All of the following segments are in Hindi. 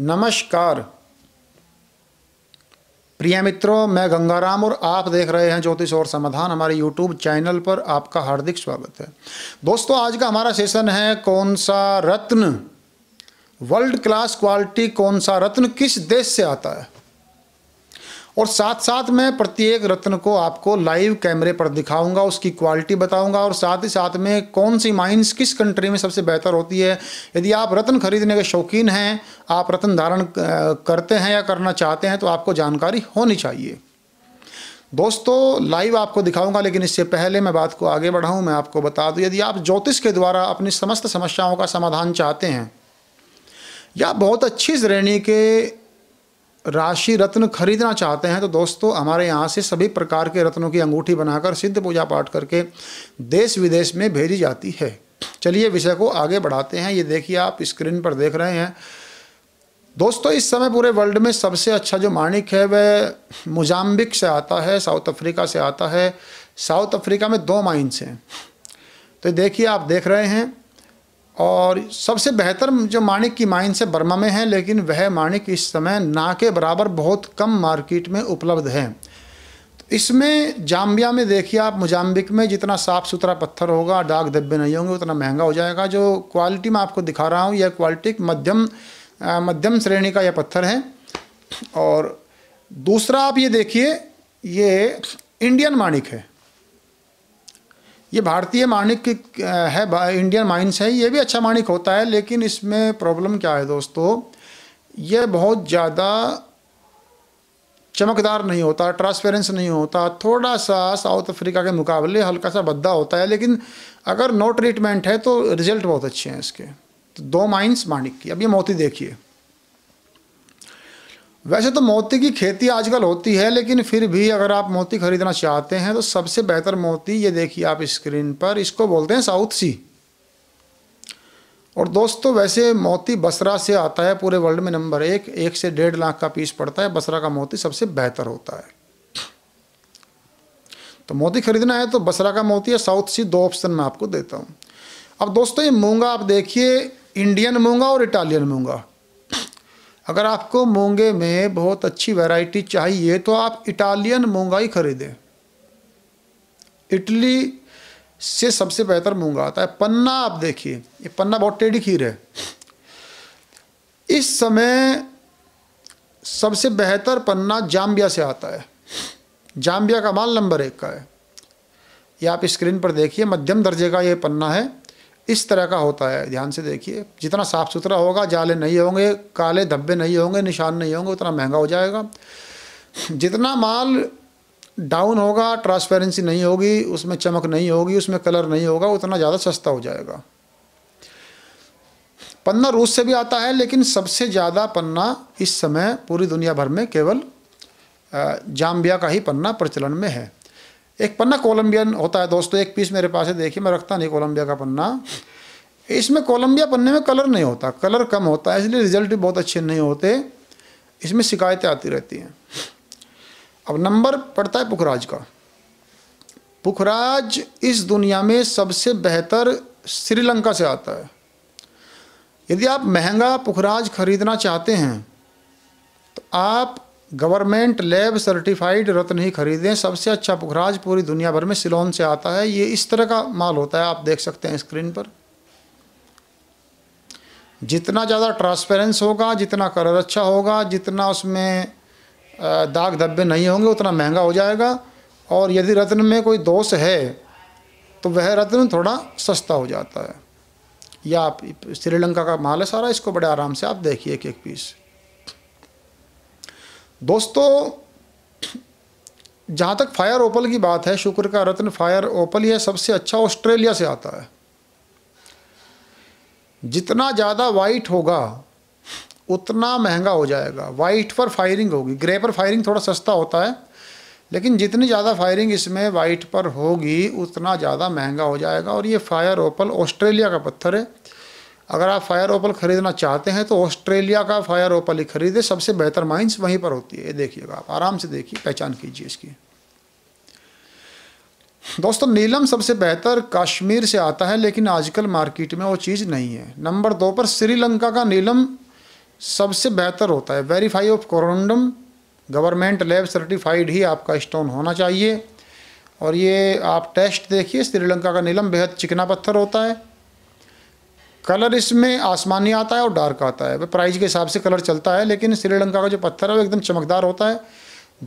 नमस्कार प्रिय मित्रों मैं गंगाराम और आप देख रहे हैं ज्योतिष और समाधान हमारे यूट्यूब चैनल पर आपका हार्दिक स्वागत है दोस्तों आज का हमारा सेशन है कौन सा रत्न वर्ल्ड क्लास क्वालिटी कौन सा रत्न किस देश से आता है और साथ साथ मैं प्रत्येक रत्न को आपको लाइव कैमरे पर दिखाऊंगा उसकी क्वालिटी बताऊंगा और साथ ही साथ में कौन सी माइंस किस कंट्री में सबसे बेहतर होती है यदि आप रत्न खरीदने के शौकीन हैं आप रत्न धारण करते हैं या करना चाहते हैं तो आपको जानकारी होनी चाहिए दोस्तों लाइव आपको दिखाऊंगा लेकिन इससे पहले मैं बात को आगे बढ़ाऊँ मैं आपको बता दूँ यदि आप ज्योतिष के द्वारा अपनी समस्त समस्याओं का समाधान चाहते हैं या बहुत अच्छी श्रेणी के राशि रत्न खरीदना चाहते हैं तो दोस्तों हमारे यहाँ से सभी प्रकार के रत्नों की अंगूठी बनाकर सिद्ध पूजा पाठ करके देश विदेश में भेजी जाती है चलिए विषय को आगे बढ़ाते हैं ये देखिए आप स्क्रीन पर देख रहे हैं दोस्तों इस समय पूरे वर्ल्ड में सबसे अच्छा जो माणिक है वह मोजाम्बिक से आता है साउथ अफ्रीका से आता है साउथ अफ्रीका में दो माइन्स हैं तो देखिए आप देख रहे हैं और सबसे बेहतर जो माणिक की माइन से बर्मा में है लेकिन वह माणिक इस समय ना के बराबर बहुत कम मार्केट में उपलब्ध है तो इसमें जाम्बिया में देखिए आप मुजाम्बिक में जितना साफ़ सुथरा पत्थर होगा डाक धब्बे नहीं होंगे उतना महंगा हो जाएगा जो क्वालिटी मैं आपको दिखा रहा हूँ यह क्वालिटी मध्यम मध्यम श्रेणी का यह पत्थर है और दूसरा आप ये देखिए ये इंडियन माणिक है ये भारतीय माणिक है इंडियन माइंस है ये भी अच्छा माणिक होता है लेकिन इसमें प्रॉब्लम क्या है दोस्तों ये बहुत ज़्यादा चमकदार नहीं होता ट्रांसपेरेंस नहीं होता थोड़ा सा साउथ अफ्रीका के मुकाबले हल्का सा भद्दा होता है लेकिन अगर नो ट्रीटमेंट है तो रिजल्ट बहुत अच्छे हैं इसके तो दो माइंस माणिक की अब ये मोती देखिए वैसे तो मोती की खेती आजकल होती है लेकिन फिर भी अगर आप मोती खरीदना चाहते हैं तो सबसे बेहतर मोती ये देखिए आप स्क्रीन पर इसको बोलते हैं साउथ सी और दोस्तों वैसे मोती बसरा से आता है पूरे वर्ल्ड में नंबर एक एक से डेढ़ लाख का पीस पड़ता है बसरा का मोती सबसे बेहतर होता है तो मोती खरीदना है तो बसरा का मोती या साउथ सी दो ऑप्शन मैं आपको देता हूँ अब दोस्तों ये मूंगा आप देखिए इंडियन मूंगा और इटालियन मूंगा अगर आपको मूँगे में बहुत अच्छी वैरायटी चाहिए तो आप इटालियन मूँगा ही खरीदें इटली से सबसे बेहतर मूँगा आता है पन्ना आप देखिए ये पन्ना बहुत टेढ़ी खीर है इस समय सबसे बेहतर पन्ना जाम्बिया से आता है जाम्बिया का माल नंबर एक का है ये आप स्क्रीन पर देखिए मध्यम दर्जे का ये पन्ना है इस तरह का होता है ध्यान से देखिए जितना साफ़ सुथरा होगा जाले नहीं होंगे काले धब्बे नहीं होंगे निशान नहीं होंगे उतना महंगा हो जाएगा जितना माल डाउन होगा ट्रांसपेरेंसी नहीं होगी उसमें चमक नहीं होगी उसमें कलर नहीं होगा उतना ज़्यादा सस्ता हो जाएगा पन्ना रूस से भी आता है लेकिन सबसे ज़्यादा पन्ना इस समय पूरी दुनिया भर में केवल जाम्बिया का ही पन्ना प्रचलन में है एक पन्ना कोलंबियन होता है दोस्तों एक पीस मेरे पास है देखिए मैं रखता नहीं कोलंबिया का पन्ना इसमें कोलंबिया पन्ने में कलर नहीं होता कलर कम होता है इसलिए रिजल्ट भी बहुत अच्छे नहीं होते इसमें शिकायतें आती रहती हैं अब नंबर पड़ता है पुखराज का पुखराज इस दुनिया में सबसे बेहतर श्रीलंका से आता है यदि आप महंगा पुखराज खरीदना चाहते हैं तो आप गवर्नमेंट लैब सर्टिफाइड रत्न ही खरीदें सबसे अच्छा पुखराज पूरी दुनिया भर में सिलोन से आता है ये इस तरह का माल होता है आप देख सकते हैं स्क्रीन पर जितना ज़्यादा ट्रांसपेरेंस होगा जितना कलर अच्छा होगा जितना उसमें दाग धब्बे नहीं होंगे उतना महंगा हो जाएगा और यदि रत्न में कोई दोष है तो वह रत्न थोड़ा सस्ता हो जाता है या आप श्रीलंका का माल है सारा इसको बड़े आराम से आप देखिए एक एक पीस दोस्तों जहाँ तक फायर ओपल की बात है शुक्र का रत्न फायर ओपल यह सबसे अच्छा ऑस्ट्रेलिया से आता है जितना ज़्यादा वाइट होगा उतना महंगा हो जाएगा वाइट पर फायरिंग होगी ग्रे पर फायरिंग थोड़ा सस्ता होता है लेकिन जितनी ज़्यादा फायरिंग इसमें वाइट पर होगी उतना ज़्यादा महंगा हो जाएगा और ये फायर ओपल ऑस्ट्रेलिया का पत्थर है अगर आप फायर ओपल ख़रीदना चाहते हैं तो ऑस्ट्रेलिया का फायर ओपल ही खरीदे सबसे बेहतर माइंस वहीं पर होती है ये देखिएगा आप आराम से देखिए पहचान कीजिए इसकी दोस्तों नीलम सबसे बेहतर कश्मीर से आता है लेकिन आजकल मार्केट में वो चीज़ नहीं है नंबर दो पर श्रीलंका का नीलम सबसे बेहतर होता है verify of corundum government lab certified ही आपका स्टोन होना चाहिए और ये आप टेस्ट देखिए श्रीलंका का नीलम बेहद चिकना पत्थर होता है कलर इसमें आसमानी आता है और डार्क आता है प्राइस के हिसाब से कलर चलता है लेकिन श्रीलंका का जो पत्थर है वो एकदम चमकदार होता है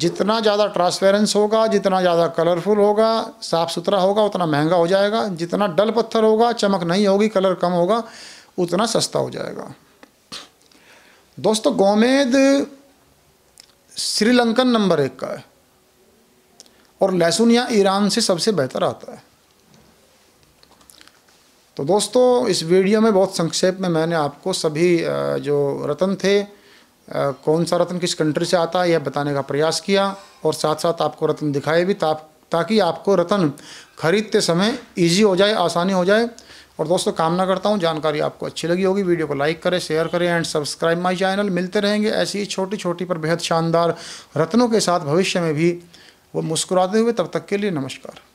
जितना ज़्यादा ट्रांसपेरेंस होगा जितना ज़्यादा कलरफुल होगा साफ़ सुथरा होगा उतना महंगा हो जाएगा जितना डल पत्थर होगा चमक नहीं होगी कलर कम होगा उतना सस्ता हो जाएगा दोस्तों गोमेद श्रीलंकन नंबर एक का है और लहसुन या ईरान से सबसे बेहतर आता है तो दोस्तों इस वीडियो में बहुत संक्षेप में मैंने आपको सभी जो रतन थे कौन सा रतन किस कंट्री से आता है यह बताने का प्रयास किया और साथ साथ आपको रतन दिखाए भी ताप ताकि आपको रतन खरीदते समय इजी हो जाए आसानी हो जाए और दोस्तों कामना करता हूँ जानकारी आपको अच्छी लगी होगी वीडियो को लाइक करें शेयर करें एंड सब्सक्राइब माय चैनल मिलते रहेंगे ऐसी ही छोटी छोटी पर बेहद शानदार रत्नों के साथ भविष्य में भी वो मुस्कुराते हुए तब तक के लिए नमस्कार